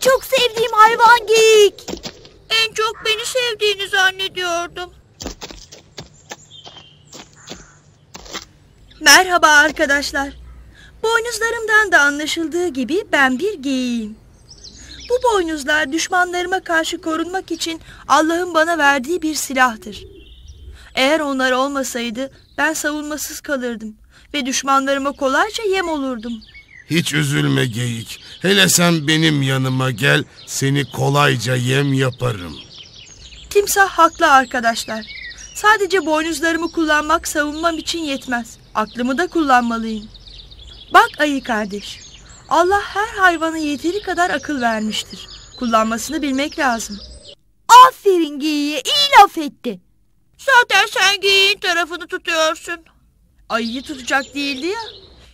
çok sevdiğim hayvan geyik. En çok beni sevdiğini zannediyordum. Merhaba arkadaşlar. Boynuzlarımdan da anlaşıldığı gibi ben bir geyiğim. Bu boynuzlar düşmanlarıma karşı korunmak için Allah'ın bana verdiği bir silahtır. Eğer onlar olmasaydı ben savunmasız kalırdım ve düşmanlarıma kolayca yem olurdum. Hiç üzülme geyik. Hele sen benim yanıma gel, seni kolayca yem yaparım. Timsah haklı arkadaşlar. Sadece boynuzlarımı kullanmak savunmam için yetmez. Aklımı da kullanmalıyım. Bak ayı kardeş. Allah her hayvana yeteri kadar akıl vermiştir. Kullanmasını bilmek lazım. Aferin geyiğe iyi laf etti. Zaten sen geyiğin tarafını tutuyorsun. Ayıyı tutacak değildi ya.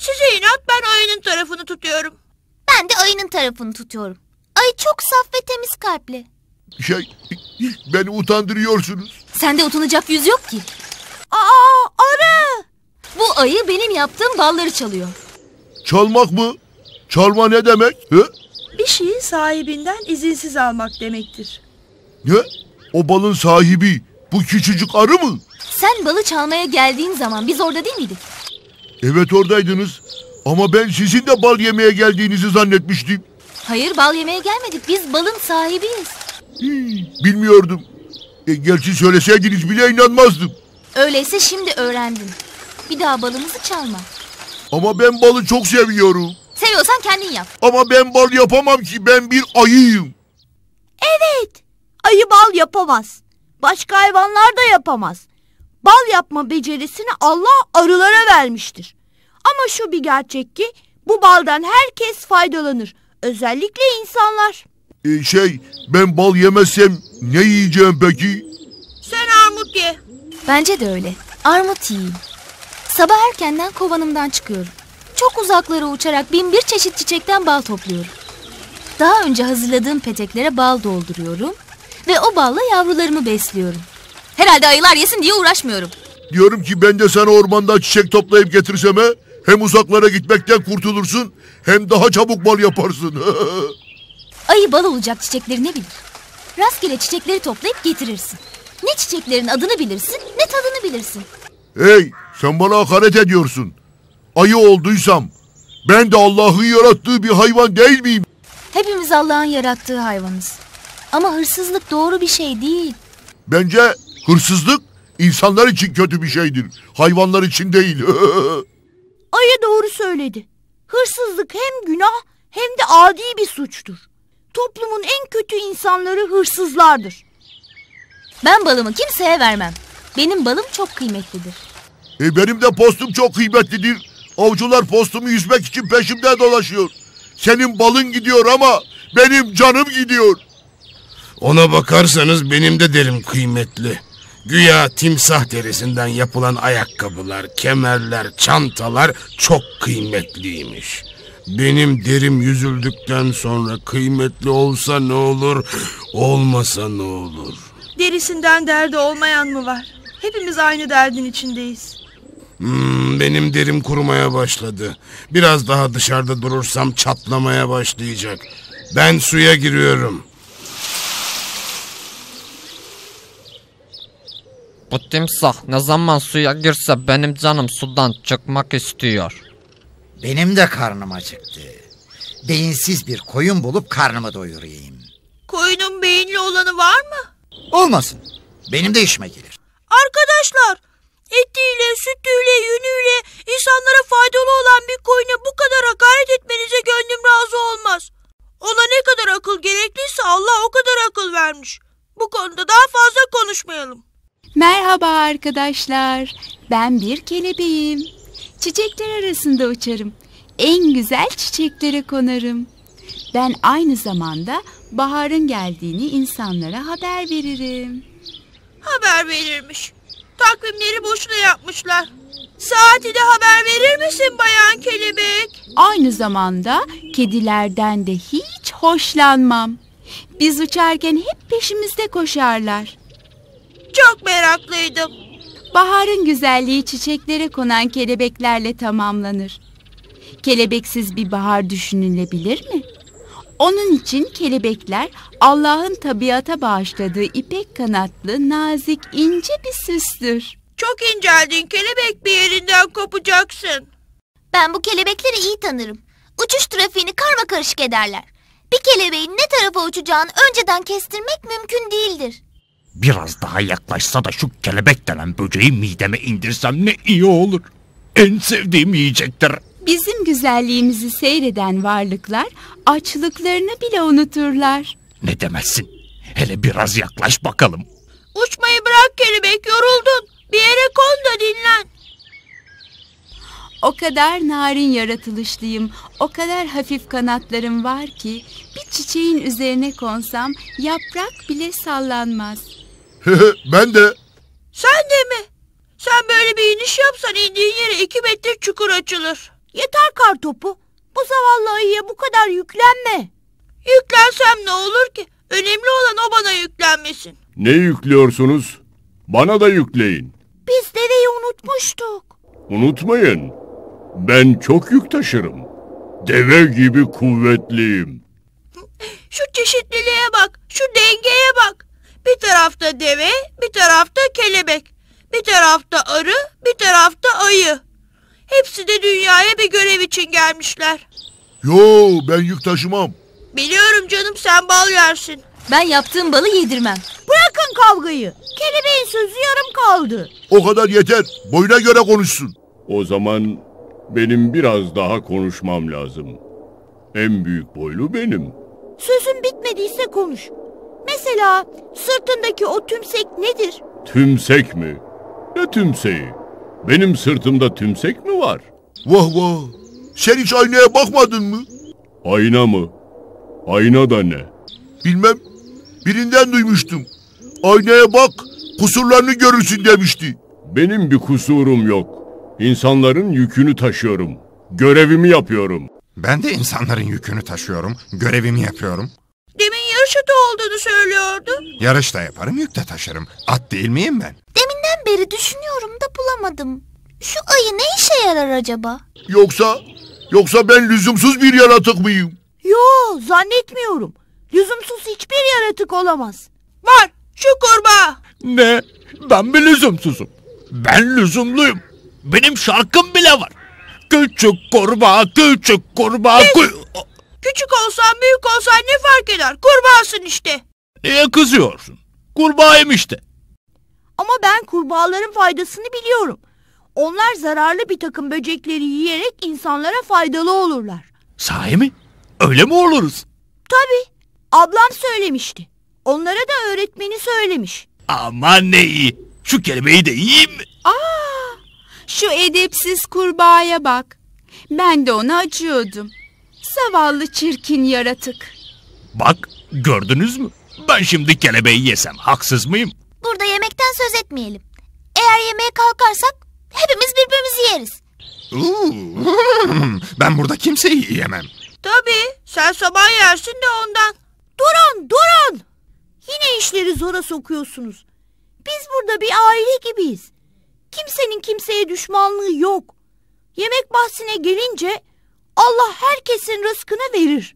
Size inat ben ayının tarafını tutuyorum. Ben de ayının tarafını tutuyorum. Ay çok saf ve temiz kalpli. Şey, beni utandırıyorsunuz. Sende utanacak yüz yok ki. Aa, arı! Bu ayı benim yaptığım balları çalıyor. Çalmak mı? Çalma ne demek? He? Bir şeyin sahibinden izinsiz almak demektir. Ne? O balın sahibi bu küçücük arı mı? Sen balı çalmaya geldiğin zaman biz orada değil miydik? Evet oradaydınız. Ama ben sizin de bal yemeye geldiğinizi zannetmiştim. Hayır bal yemeye gelmedik. Biz balın sahibiyiz. bilmiyordum. E, gerçi söyleseydiniz bile inanmazdım. Öyleyse şimdi öğrendim. Bir daha balımızı çalma. Ama ben balı çok seviyorum. Seviyorsan kendin yap. Ama ben bal yapamam ki ben bir ayıyım. Evet. Ayı bal yapamaz. Başka hayvanlar da yapamaz bal yapma becerisini Allah arılara vermiştir. Ama şu bir gerçek ki bu baldan herkes faydalanır. Özellikle insanlar. Ee, şey ben bal yemesem ne yiyeceğim peki? Sen armut ye. Bence de öyle. Armut yiyeyim. Sabah erkenden kovanımdan çıkıyorum. Çok uzaklara uçarak bin bir çeşit çiçekten bal topluyorum. Daha önce hazırladığım peteklere bal dolduruyorum ve o balla yavrularımı besliyorum. Herhalde ayılar yesin diye uğraşmıyorum. Diyorum ki ben de sana ormandan çiçek toplayıp getirsem he, hem uzaklara gitmekten kurtulursun hem daha çabuk bal yaparsın. Ayı bal olacak çiçekleri ne bilir? Rastgele çiçekleri toplayıp getirirsin. Ne çiçeklerin adını bilirsin ne tadını bilirsin. Hey sen bana hakaret ediyorsun. Ayı olduysam ben de Allah'ın yarattığı bir hayvan değil miyim? Hepimiz Allah'ın yarattığı hayvanız. Ama hırsızlık doğru bir şey değil. Bence Hırsızlık insanlar için kötü bir şeydir. Hayvanlar için değil. Ayı doğru söyledi. Hırsızlık hem günah hem de adi bir suçtur. Toplumun en kötü insanları hırsızlardır. Ben balımı kimseye vermem. Benim balım çok kıymetlidir. E benim de postum çok kıymetlidir. Avcılar postumu yüzmek için peşimde dolaşıyor. Senin balın gidiyor ama benim canım gidiyor. Ona bakarsanız benim de derim kıymetli. Güya timsah derisinden yapılan ayakkabılar, kemerler, çantalar çok kıymetliymiş. Benim derim yüzüldükten sonra kıymetli olsa ne olur, olmasa ne olur? Derisinden derdi olmayan mı var? Hepimiz aynı derdin içindeyiz. Hmm, benim derim kurumaya başladı. Biraz daha dışarıda durursam çatlamaya başlayacak. Ben suya giriyorum. Bu timsah ne zaman suya girse benim canım sudan çıkmak istiyor. Benim de karnım acıktı. Beyinsiz bir koyun bulup karnımı doyurayım. Koyunun beyinli olanı var mı? Olmasın. Benim de işime gelir. Arkadaşlar etiyle, sütüyle, yünüyle insanlara faydalı olan bir koyuna bu kadar hakaret etmenize gönlüm razı olmaz. Ona ne kadar akıl gerekliyse Allah o kadar akıl vermiş. Bu konuda daha fazla konuşmayalım. Merhaba arkadaşlar. Ben bir kelebeğim. Çiçekler arasında uçarım. En güzel çiçeklere konarım. Ben aynı zamanda baharın geldiğini insanlara haber veririm. Haber verirmiş. Takvimleri boşuna yapmışlar. Saati de haber verir misin bayan kelebek? Aynı zamanda kedilerden de hiç hoşlanmam. Biz uçarken hep peşimizde koşarlar. Çok meraklıydım. Baharın güzelliği çiçeklere konan kelebeklerle tamamlanır. Kelebeksiz bir bahar düşünülebilir mi? Onun için kelebekler Allah'ın tabiata bağışladığı ipek kanatlı nazik ince bir süstür. Çok inceldin kelebek bir yerinden kopacaksın. Ben bu kelebekleri iyi tanırım. Uçuş trafiğini karma karışık ederler. Bir kelebeğin ne tarafa uçacağını önceden kestirmek mümkün değildir. Biraz daha yaklaşsa da şu kelebek denen böceği mideme indirsem ne iyi olur. En sevdiğim yiyecektir. Bizim güzelliğimizi seyreden varlıklar açlıklarını bile unuturlar. Ne demezsin? Hele biraz yaklaş bakalım. Uçmayı bırak kelebek yoruldun. Bir yere kon da dinlen. O kadar narin yaratılışlıyım, o kadar hafif kanatlarım var ki bir çiçeğin üzerine konsam yaprak bile sallanmaz. ben de. Sen de mi? Sen böyle bir iniş yapsan indiğin yere iki metre çukur açılır. Yeter kar topu. Bu zavallı ayıya bu kadar yüklenme. Yüklensem ne olur ki? Önemli olan o bana yüklenmesin. Ne yüklüyorsunuz? Bana da yükleyin. Biz deveyi unutmuştuk. Unutmayın. Ben çok yük taşırım. Deve gibi kuvvetliyim. Şu çeşitliliğe bak, şu dengeye bak. Bir tarafta deve, bir tarafta kelebek. Bir tarafta arı, bir tarafta ayı. Hepsi de dünyaya bir görev için gelmişler. Yo ben yük taşımam. Biliyorum canım sen bal yersin. Ben yaptığım balı yedirmem. Bırakın kavgayı. Kelebeğin sözü yarım kaldı. O kadar yeter. Boyuna göre konuşsun. O zaman benim biraz daha konuşmam lazım. En büyük boylu benim. Sözün bitmediyse konuş. Mesela sırtındaki o tümsek nedir? Tümsek mi? Ne tümseği? Benim sırtımda tümsek mi var? Vah vah! Sen hiç aynaya bakmadın mı? Ayna mı? Ayna da ne? Bilmem. Birinden duymuştum. Aynaya bak, kusurlarını görürsün demişti. Benim bir kusurum yok. İnsanların yükünü taşıyorum. Görevimi yapıyorum. Ben de insanların yükünü taşıyorum, görevimi yapıyorum paraşütü olduğunu söylüyordu. Yarış da yaparım, yük de taşırım. At değil miyim ben? Deminden beri düşünüyorum da bulamadım. Şu ayı ne işe yarar acaba? Yoksa, yoksa ben lüzumsuz bir yaratık mıyım? Yo, zannetmiyorum. Lüzumsuz hiçbir yaratık olamaz. Var, şu kurbağa. Ne? Ben mi lüzumsuzum? Ben lüzumluyum. Benim şarkım bile var. Küçük kurbağa, küçük kurbağa, kü... Küçük olsan büyük olsan ne fark eder? Kurbağasın işte. Niye kızıyorsun? Kurbağayım işte. Ama ben kurbağaların faydasını biliyorum. Onlar zararlı bir takım böcekleri yiyerek insanlara faydalı olurlar. Sahi mi? Öyle mi oluruz? Tabii. Ablam söylemişti. Onlara da öğretmeni söylemiş. Aman ne iyi. Şu kelimeyi de yiyeyim mi? Aa, şu edepsiz kurbağaya bak. Ben de ona acıyordum. Zavallı çirkin yaratık. Bak gördünüz mü? Ben şimdi kelebeği yesem haksız mıyım? Burada yemekten söz etmeyelim. Eğer yemeğe kalkarsak hepimiz birbirimizi yeriz. ben burada kimseyi yiyemem. Tabii sen sabah yersin de ondan. Durun durun. Yine işleri zora sokuyorsunuz. Biz burada bir aile gibiyiz. Kimsenin kimseye düşmanlığı yok. Yemek bahsine gelince Allah herkesin rızkını verir.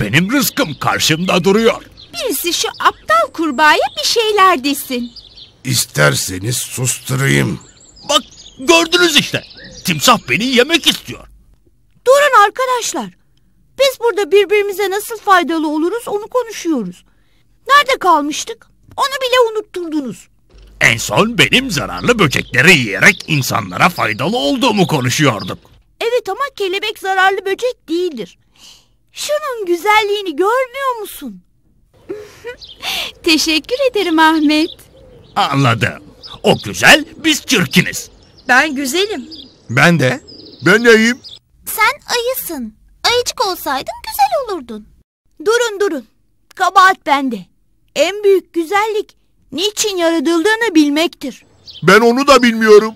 Benim rızkım karşımda duruyor. Birisi şu aptal kurbağaya bir şeyler desin. İsterseniz susturayım. Bak gördünüz işte. Timsah beni yemek istiyor. Durun arkadaşlar. Biz burada birbirimize nasıl faydalı oluruz onu konuşuyoruz. Nerede kalmıştık? Onu bile unutturdunuz. En son benim zararlı böcekleri yiyerek insanlara faydalı olduğumu konuşuyorduk. Evet ama kelebek zararlı böcek değildir. Şunun güzelliğini görmüyor musun? Teşekkür ederim Ahmet. Anladım. O güzel, biz çirkiniz. Ben güzelim. Ben de. Ben de iyiyim. Sen ayısın. Ayıcık olsaydın güzel olurdun. Durun durun. Kabahat bende. En büyük güzellik niçin yaratıldığını bilmektir. Ben onu da bilmiyorum.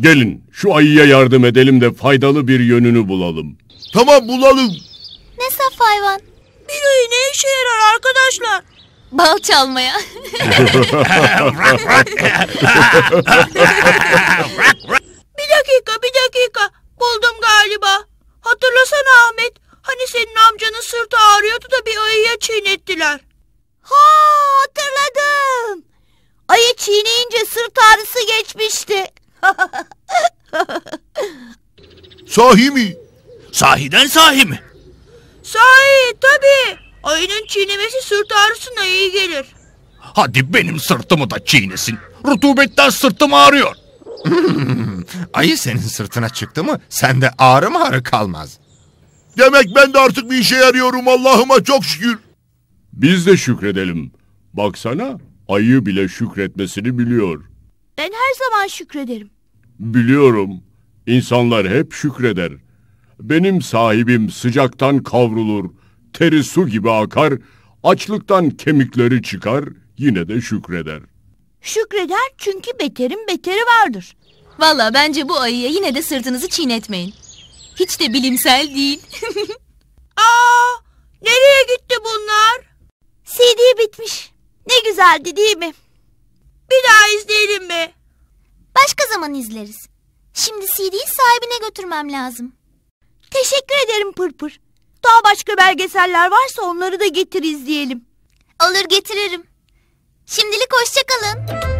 Gelin şu ayıya yardım edelim de faydalı bir yönünü bulalım. Tamam bulalım. Ne saf hayvan. Bir ayı ne işe yarar arkadaşlar? Bal çalmaya. bir dakika bir dakika. Buldum galiba. Hatırlasana Ahmet. Hani senin amcanın sırtı ağrıyordu da bir ayıya çiğnettiler. Ha hatırladım. Ayı çiğneyince sırt ağrısı geçmişti. Sahi mi? Sahiden sahi mi? Sahi tabii. Ayının çiğnemesi sırt ağrısına iyi gelir. Hadi benim sırtımı da çiğnesin. Rutubetten sırtım ağrıyor. ayı senin sırtına çıktı mı sende ağrı mı ağrı kalmaz. Demek ben de artık bir işe yarıyorum Allah'ıma çok şükür. Biz de şükredelim. Baksana ayı bile şükretmesini biliyor. Ben her zaman şükrederim. Biliyorum. İnsanlar hep şükreder. Benim sahibim sıcaktan kavrulur, teri su gibi akar, açlıktan kemikleri çıkar, yine de şükreder. Şükreder çünkü beterin beteri vardır. Valla bence bu ayıya yine de sırtınızı çiğnetmeyin. Hiç de bilimsel değil. Aa, nereye gitti bunlar? CD bitmiş. Ne güzeldi değil mi? Bir daha izleyelim mi? Başka zaman izleriz. Şimdi CD'yi sahibine götürmem lazım. Teşekkür ederim Pırpır. Daha başka belgeseller varsa onları da getir izleyelim. Olur getiririm. Şimdilik hoşçakalın. kalın.